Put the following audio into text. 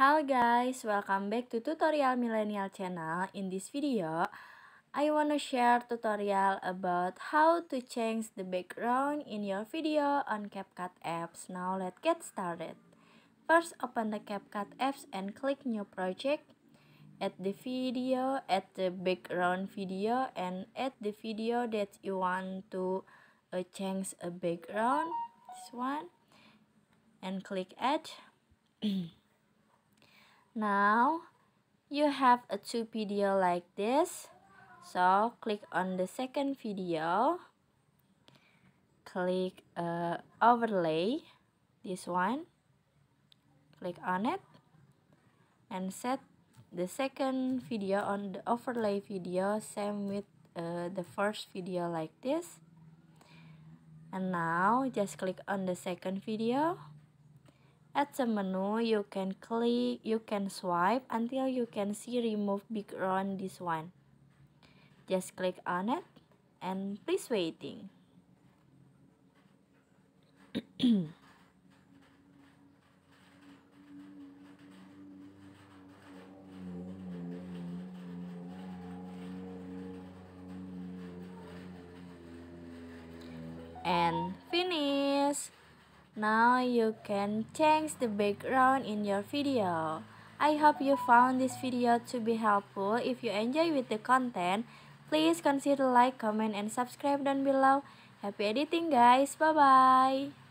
Hello guys, welcome back to tutorial millennial channel. In this video, I wanna share tutorial about how to change the background in your video on CapCut apps. Now let's get started. First, open the CapCut apps and click new project. Add the video, add the background video, and add the video that you want to uh, change a background. This one. And click add. Now, you have a two video like this. So, click on the second video. Click uh, overlay, this one. Click on it. And set the second video on the overlay video, same with uh, the first video like this. And now, just click on the second video. At the menu, you can click, you can swipe until you can see remove big round this one. Just click on it and please waiting. and finish. Now you can change the background in your video. I hope you found this video to be helpful. If you enjoy with the content, please consider like, comment, and subscribe down below. Happy editing guys. Bye-bye.